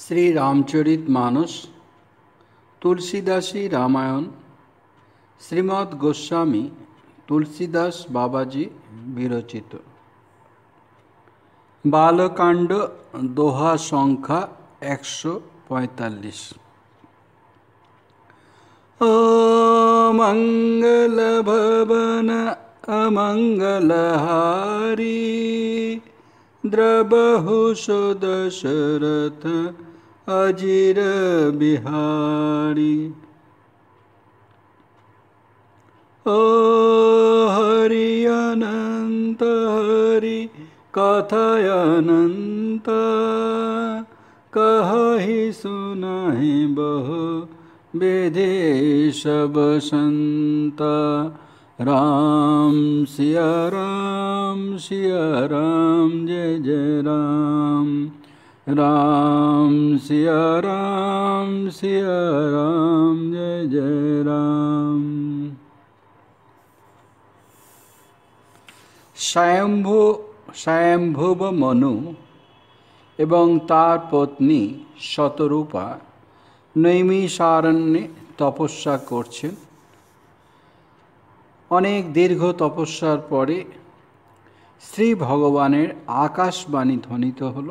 শ্রী রামচরিত মানস তুলসীদাসী রামায়ণ শ্রীমৎ গোস্বামী তুলসীদাস বাবাজি বিরচিত বালকাণ্ড দোহা সংখ্যা একশো পঁয়তাল্লিশ অমঙ্গল ভবন অমঙ্গলহারী द्रबहु दशरथ अजिर बिहारी ओ हरि अनन्त हरि कथय अनन्त कहहि सुनहि बहु विधि सब संता রাম শিয়া রাম শিয়া রাম জয় জয় রাম রাম শিয়া রাম শিয়া রাম জয় জয় রাম স্বয়ম্ভু স্বয়ম্ভুব মনু এবং তার পত্নী শতরূপা নৈমিষারণ্যে তপস্যা করছেন অনেক দীর্ঘ তপস্যার পরে শ্রী ভগবানের আকাশবাণী ধ্বনিত হল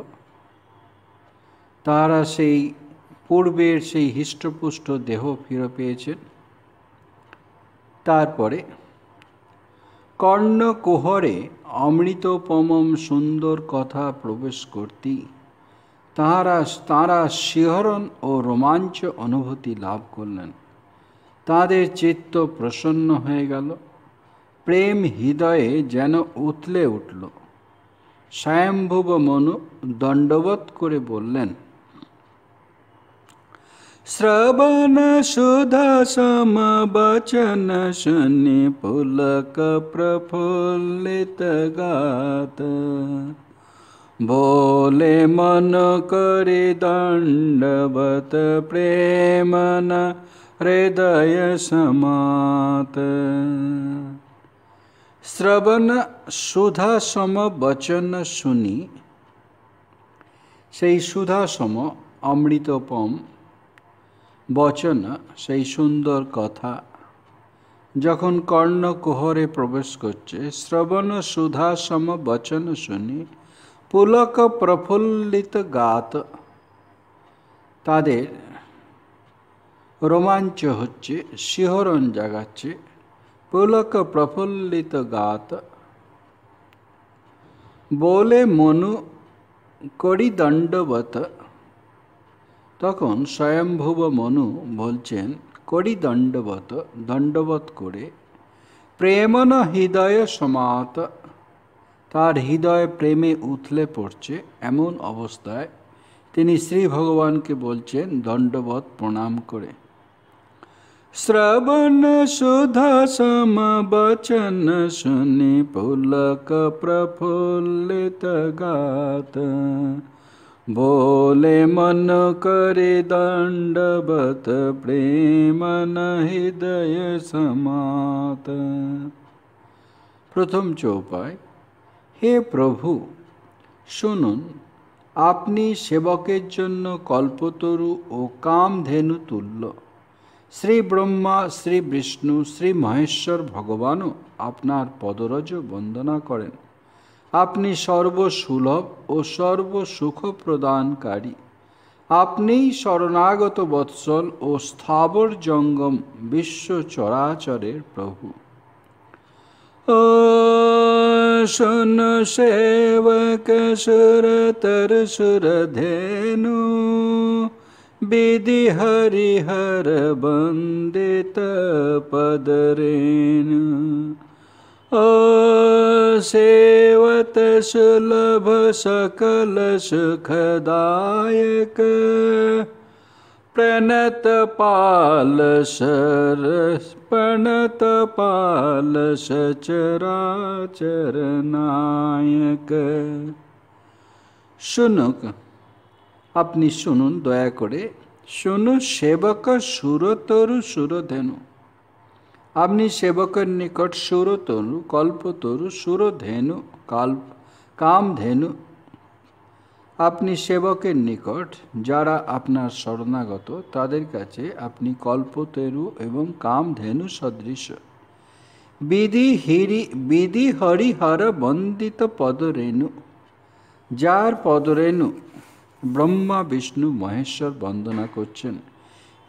তারা সেই পূর্বের সেই হৃষ্টপুষ্ট দেহ ফিরে পেয়েছেন তারপরে কর্ণকোহরে অমৃতপমম সুন্দর কথা প্রবেশ করতি তাহারা তাঁরা শিহরণ ও রোমাঞ্চ অনুভূতি লাভ করলেন তাদের চিত্ত প্রসন্ন হয়ে গেল প্রেম হৃদয়ে যেন উতলে উঠল স্বয়ম্ভুব মনু দণ্ডবোধ করে বললেন শ্রবণ সুধা সমবচন শুনি পুলক প্রফুল্লিত গাত বলে মন করি দণ্ডবত প্রেমনা হৃদয় সমাত শ্রবণ সুধা সম বচন শুনি সেই সুধা সম অমৃতপম বচন সেই সুন্দর কথা যখন কর্ণ কোহরে প্রবেশ করছে শ্রবণ সুধা সম বচন শুনি পুলক প্রফুল্লিত গাত তাদের রোমাঞ্চ হচ্ছে শিহরণ জাগাচ্ছে পুলক প্রফুল্লিত গাত বলে মনু করি দণ্ডবত তখন স্বয়ম্ভুব মনু বলছেন করি দণ্ডবত দণ্ডবত করে প্রেমন হৃদয় সমাত তার হৃদয় প্রেমে উথলে পড়ছে এমন অবস্থায় তিনি শ্রী ভগবানকে বলছেন দণ্ডবত প্রণাম করে সুধা সম বচন শুনি পুলক প্রফুল্লিত গাত বোলে মন করে দণ্ডবত প্রেম হৃদয় সমাত প্রথম চৌপায় হে প্রভু শুনুন আপনি সেবকের জন্য কল্পতরু ও কামধেনু তুল্য শ্রী ব্রহ্মা শ্রী বিষ্ণু শ্রী মহেশ্বর ভগবানও আপনার পদরজ বন্দনা করেন আপনি সর্বসুলভ ও সর্বসুখ প্রদানকারী আপনিই শরণাগত বৎসল ও স্থাবর জঙ্গম বিশ্ব চরাচরের প্রভু শুন সেবক सुर तर विधि हरिहर बन्दित पदरेण सेवत सुलभ सकल सुखदायक प्रणत प्रणत पाल सर पाल सचरा चरनायक शुनक আপনি শুনুন দয়া করে শুনু সেবক সুরতরু সুরধেনু আপনি সেবকের নিকট সুরতরু কল্পতরু সুরধেনু কাল্প কামধেনু আপনি সেবকের নিকট যারা আপনার শরণাগত তাদের কাছে আপনি কল্পতেরু এবং কামধেনু সদৃশ বিধি হিরি বিধি হরিহর বন্দিত পদরেণু যার পদরেণু ব্রহ্মা বিষ্ণু মহেশ্বর বন্দনা করছেন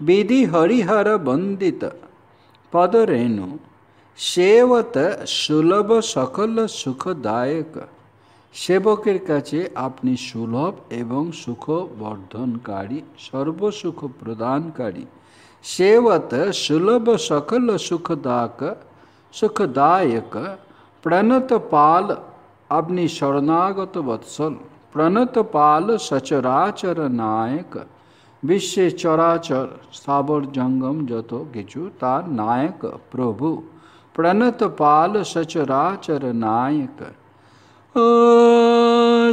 বিধি হরিহর বন্দিত পদরেণু সেবত সুলভ সকল সুখদায়ক সেবকের কাছে আপনি সুলভ এবং সুখ বর্ধনকারী সর্বসুখ প্রদানকারী সেবত সুলভ সকল সুখদায়ক সুখদায়ক প্রণত পাল আপনি শরণাগত বৎসল प्रणत पाल सचराचर नायक विश्व चराचर साबर जंगम जतो गिचु तार नायक प्रभु पाल सचराचर नायक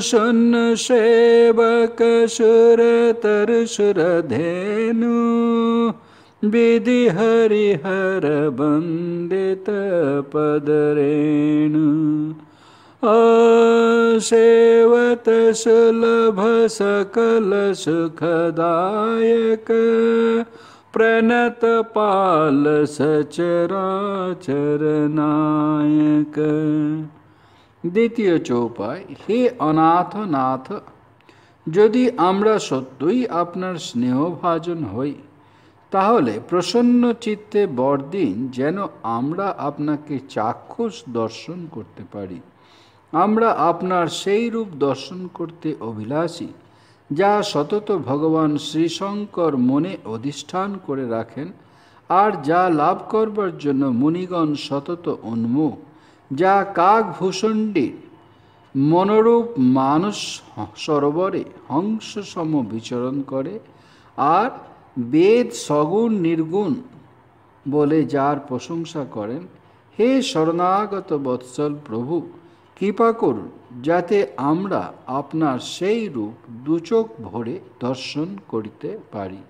सन सेवक सुर तर सुर धेनु विधि हरिहर बंदित पदरेणु सेवत सुलभ सकल सुखदायक प्रणत पाल सचराचरनायक দ্বিতীয় চৌপায় হে অনাথ নাথ যদি আমরা সত্যই আপনার স্নেহভাজন হই তাহলে প্রসন্ন চিত্তে বরদিন যেন আমরা আপনাকে চাক্ষুষ দর্শন করতে পারি আমরা আপনার সেই রূপ দর্শন করতে অভিলাষী যা সতত ভগবান শ্রীশঙ্কর মনে অধিষ্ঠান করে রাখেন আর যা লাভ করবার জন্য মুনিগণ সতত উন্মুখ যা কাকভূষণ্ডীর মনোরূপ মানুষ সরোবরে হংসসম বিচরণ করে আর বেদ সগুণ নির্গুণ বলে যার প্রশংসা করেন হে শরণাগত বৎসল প্রভু কৃপা করুন যাতে আমরা আপনার সেই রূপ দুচোখ ভরে দর্শন করিতে পারি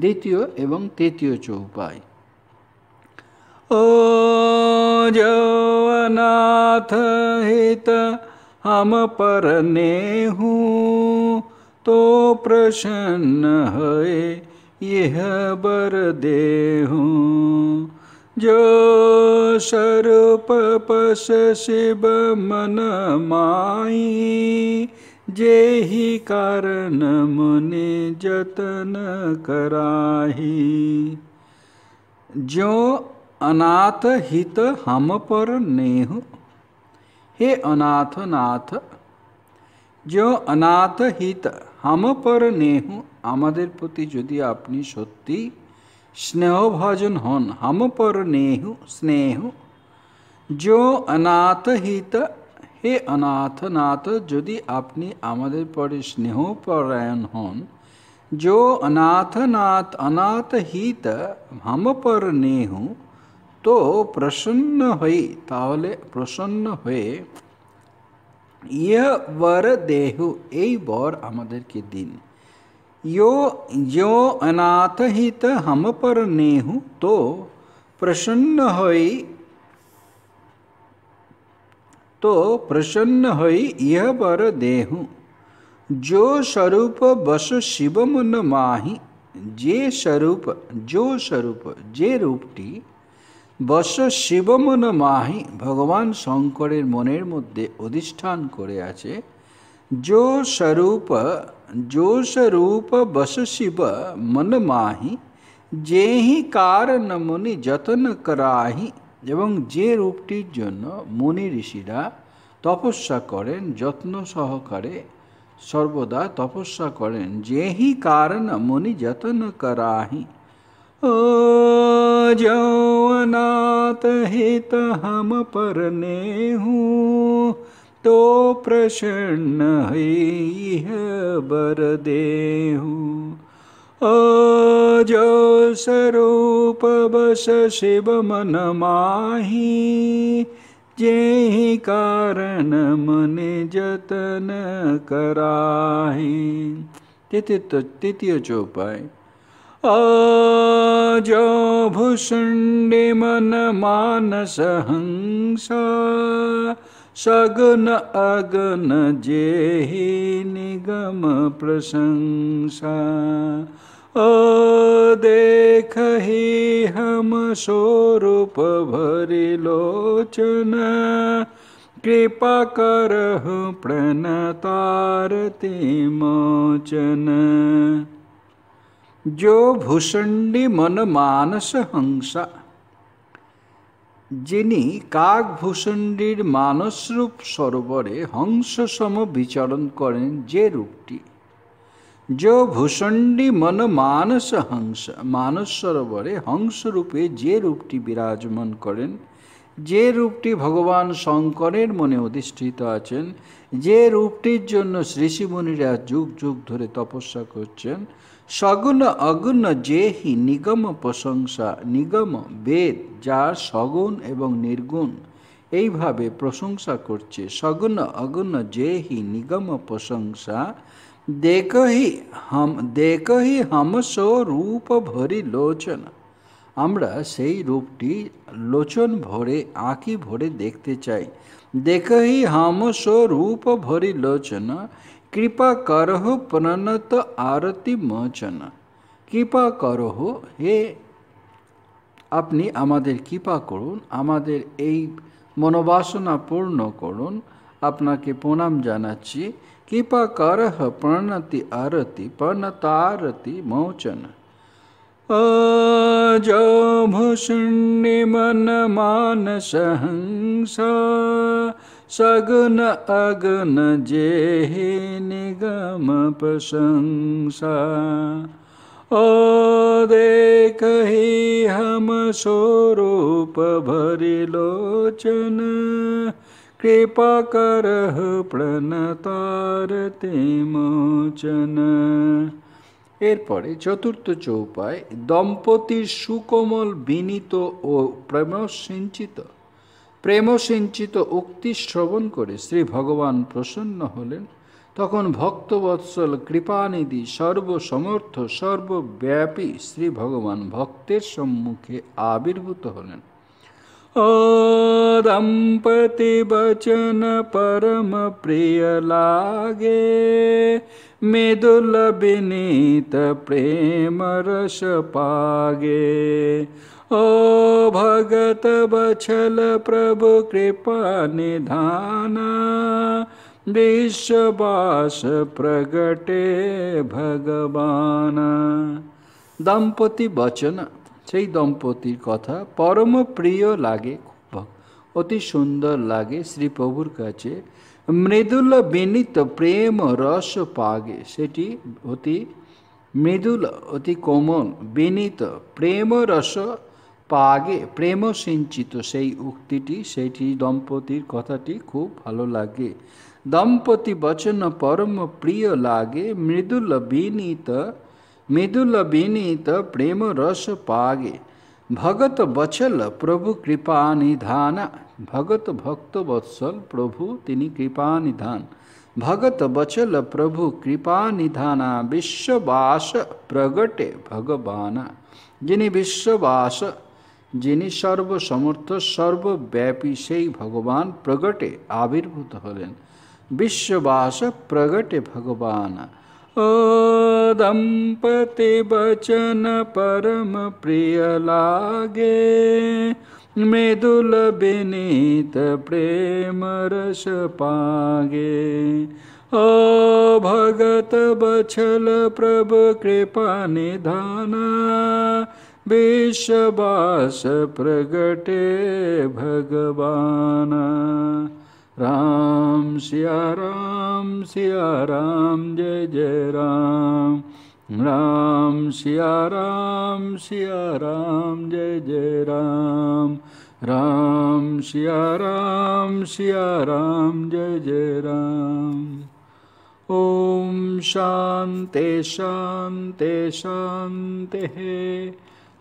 দ্বিতীয় এবং তৃতীয় চৌপায় ও যৌনাথ হিত हम পর हूँ তো প্রসন্ন হয়ে ইহ বর দেহ जो स्वरूप पश शिव मन माई ही कारण मुनि जतन कराही जो अनाथ हित हम पर नेह हे अनाथ नाथ जो अनाथ हित हम पर नेह हमारे प्रति যদি अपनी সত্যি स्नेह भजन हन हम पर नेहु स्नेह जो अनाथ हित हे अनाथ नाथ जदि आपनी हमारे पर स्नेह परायण हन जो अनाथ नाथ अनाथ हित हम पर नेहु तो प्रसन्न हई ताहले प्रसन्न हुए यह वर देहु यही वर हमें दिन यो यो अनाथ हित हम पर नेहु तो प्रसन्न होई तो प्रसन्न होई यह बर देहु जो स्वरूप बस शिव मन माही जे स्वरूप जो स्वरूप যে রূপটি বস শিবমন মাহি ভগবান শঙ্করের মনের মধ্যে অধিষ্ঠান করে আছে जो स्वरूप जो स्वरूप बस शिव मन माही जे ही कार मुनि जतन कराही एवं जे रूपटी जन मुनि ऋषिरा तपस्या करें जत्न सहकारे सर्वदा तपस्या करें जे ही कारण मुनि जतन कराही जौनाथ हित हम पर हूँ तो प्रसन्न है बर देहूँ जो स्वरूप बस शिव मन माही जे कारण मन जतन कराही तृतीय तो, तृतीय चौपाई अजो भूषुण्डि मन मानस हंसा सगन अगन जेहि निगम प्रशंसा ओ देख ही हम स्वरूप भरी लोचन कृपा करहु प्रणतारति मोचन जो भूषणी मन मानस हंसा যিনি কাকভূষণ্ডীর মানসরূপ সরোবরে হংসসম বিচরণ করেন যে রূপটি যো ভূষণ্ডী মন মানস হংস মানস সরোবরে হংসরূপে যে রূপটি বিরাজমান করেন যে রূপটি ভগবান শঙ্করের মনে অধিষ্ঠিত আছেন যে রূপটির জন্য ঋষিমুনিরা যুগ যুগ ধরে তপস্যা করছেন সগুণ অগুণ যেহি নিগম প্রশংসা নিগম বেদ যা সগুণ এবং নির্গুণ এইভাবে প্রশংসা করছে সগুণ অগুণ যেহি নিগম প্রশংসা দেখহি হম দেখহি হমস রূপ ভরি লোচন আমরা সেই রূপটি লোচন ভরে আঁকি ভরে দেখতে চাই দেখহি হামস রূপ ভরি লোচন कृपा करहो प्रणत आरती मचन कृपा करहो हे अपनी कृपा कर मनोबासना पूर्ण कर अपना के प्रणाम जाना कृपा करह प्रणति आरती प्रणत आरती मोचन जौ मन मान सहंसा সগুন অগুন যে হে নিগম প্রশংসা ও দেখি হম স্বরূপ ভরি লোচন কৃপা কর প্রণতার তিমোচন এরপরে চতুর্থ চৌপায় দম্পতির সুকোমল বিনীত ও প্রেম প্রেমসিঞ্চিত উক্তি শ্রবণ করে শ্রী ভগবান প্রসন্ন হলেন তখন ভক্তবৎসল কৃপানিধি সর্বসমর্থ সর্বব্যাপী শ্রী ভগবান ভক্তের সম্মুখে আবির্ভূত হলেন दम्पति বচন পরম প্রিয় লাগে मृदुल বিনীত প্রেম রস পাগে ओ भगत बछल प्रभु कृपा निधाना विश्ववास प्रगटे ভগবান দম্পতি বচন সেই দম্পতির কথা পরম প্রিয় লাগে অতি সুন্দর লাগে শ্রী প্রভুর কাছে মৃদুল বিনীত প্রেম রস পাগে সেটি অতি মৃদুল অতি কোমল বিনীত প্রেম রস পাগে সিঞ্চিত সেই উক্তিটি সেইটি দম্পতির কথাটি খুব ভালো লাগে দম্পতি বচন পরম প্রিয় লাগে মৃদুল বিনীত মৃদুল বিনীত প্রেম রস পাগে ভগত বচল প্রভু কৃপা নিধান ভগত ভক্ত বৎসল প্রভু তিনি কৃপা নিধান ভগত বচল প্রভু কৃপা নিধানা বিশ্ববাস প্রগটে ভগবানা যিনি বিশ্ববাস যিনি সর্বসমর্থ সর্বব্যাপী সেই ভগবান প্রগটে আবির্ভূত হলেন বিশ্ববাস প্রগটে ভগবান দম্পতি বচন পরম প্রিয় লাগে মৃদুল বিনীত প্রেম রস পাগে ও ভগত বছল প্রভু কৃপা নিধানা विश्वास प्रगटे भगवान राम सिया राम सिया राम जय जय राम राम सिया राम सिया राम जय जय राम राम सिया राम सिया राम जय जय राम ॐ शांति शांति है